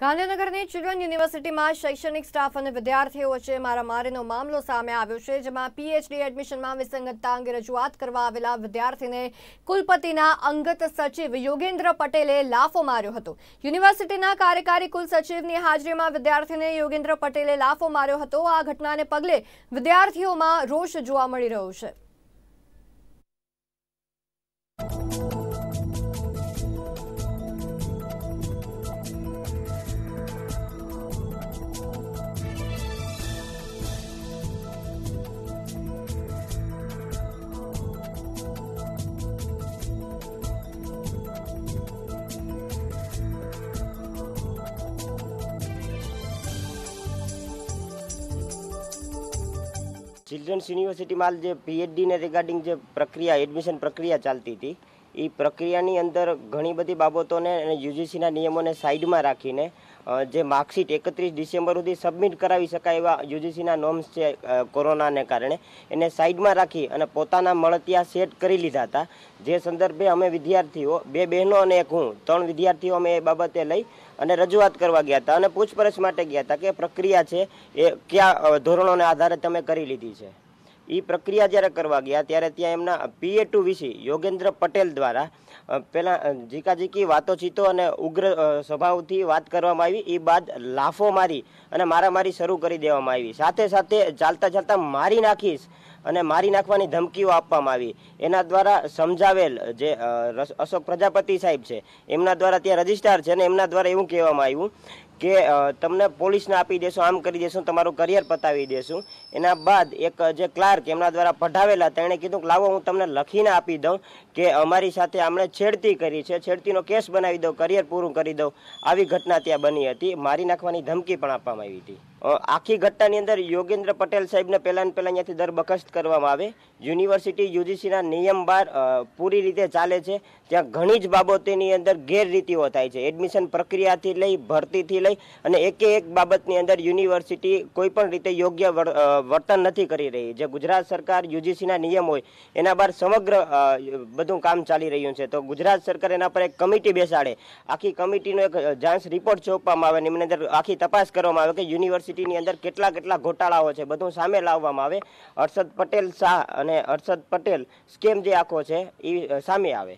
ગાંધીનગરની ચિલ્ડ્રન યુનિવર્સિટીમાં શૈક્ષણિક સ્ટાફ અને વિદ્યાર્થીઓ વચ્ચે મારામારીનો મામલો સામે આવ્યો છે જેમાં પીએચડી એડમિશનમાં વિસંગતતા અંગે રજૂઆત કરવા આવેલા વિદ્યાર્થીને કુલપતિના અંગત સચિવ યોગેન્દ્ર પટેલે લાફો માર્યો હતો યુનિવર્સિટીના કાર્યકારી કુલસચિવની હાજરીમાં વિદ્યાર્થીને યોગેન્દ્ર પટેલે લાફો માર્યો હતો આ ઘટનાને પગલે વિદ્યાર્થીઓમાં રોષ જોવા મળી રહ્યો છે ચિલ્ડ્રન્સ યુનિવર્સિટીમાં જે પીએચડીને રિગાર્ડિંગ જે પ્રક્રિયા એડમિશન પ્રક્રિયા ચાલતી હતી એ પ્રક્રિયાની અંદર ઘણી બધી બાબતોને અને યુજીસીના નિયમોને સાઈડમાં રાખીને જે માર્કશીટ એકત્રીસ ડિસેમ્બર સુધી સબમિટ કરાવી શકાય એવા યુજીસીના નોમ્સ છે કોરોનાને કારણે એને સાઈડમાં રાખી અને પોતાના મળતિયા સેટ કરી લીધા હતા જે સંદર્ભે અમે વિદ્યાર્થીઓ બે બહેનો અને એક હું ત્રણ વિદ્યાર્થીઓ અમે એ બાબતે લઈ અને રજૂઆત કરવા ગયા હતા અને પૂછપરછ માટે ગયા હતા કે પ્રક્રિયા છે એ કયા ધોરણોને આધારે તમે કરી લીધી છે એ પ્રક્રિયા જ્યારે કરવા ગયા ત્યારે ત્યાં એમના PA to VC Yogendra Patel દ્વારા પહેલાં ઝીકાઝીકી વાતોચીતો અને ઉગ્ર સ્વભાવથી વાત કરવામાં આવી એ બાદ લાફો મારી અને મારામારી શરૂ કરી દેવામાં આવી સાથે સાથે ચાલતા ચાલતા મારી નાખીશ અને મારી નાખવાની ધમકીઓ આપવામાં આવી એના દ્વારા સમજાવેલ જે અશોક પ્રજાપતિ સાહેબ છે એમના દ્વારા ત્યાં રજિસ્ટ્રાર છે અને એમના દ્વારા એવું કહેવામાં આવ્યું કે તમને પોલીસને આપી દેશું આમ કરી દેશું તમારું કરિયર પતાવી દેશું એના બાદ એક જે ક્લાર્ક એમના દ્વારા પઢાવેલા તેણે કીધું કે લાવો હું તમને લખીને આપી દઉં કે અમારી સાથે આમણે છેડતી કરી છે છેડતીનો કેસ બનાવી દઉં કરિયર પૂરું કરી દઉં આવી ઘટના ત્યાં બની હતી મારી નાખવાની ધમકી પણ આપવામાં આવી હતી આખી ઘટનાની અંદર યોગેન્દ્ર પટેલ સાહેબને પહેલાં પહેલાં અહીંયાથી બખસ્ત કરવામાં આવે યુનિવર્સિટી યુજીસીના નિયમ બાર પૂરી રીતે ચાલે છે ત્યાં ઘણી જ બાબતોની અંદર ગેરરીતિઓ થાય છે એડમિશન પ્રક્રિયાથી લઈ ભરતીથી લઈ અને એકે એક બાબતની અંદર યુનિવર્સિટી કોઈ પણ રીતે યોગ્ય વર્તન નથી કરી રહી જે ગુજરાત સરકાર યુજીસીના નિયમ હોય એના બહાર સમગ્ર બધું કામ ચાલી રહ્યું છે તો ગુજરાત સરકાર એના પર એક કમિટી બેસાડે આખી કમિટીનો એક જાન્સ રિપોર્ટ સોંપવામાં આવે અને અંદર આખી તપાસ કરવામાં આવે કે યુનિવર્સિટી યુનિવર્સિટીની અંદર કેટલા કેટલા ઘોટાળાઓ છે બધું સામે લાવવામાં આવે હર્ષદ પટેલ શાહ અને હર્ષદ પટેલ સ્કેમ જે આખો છે એ સામે આવે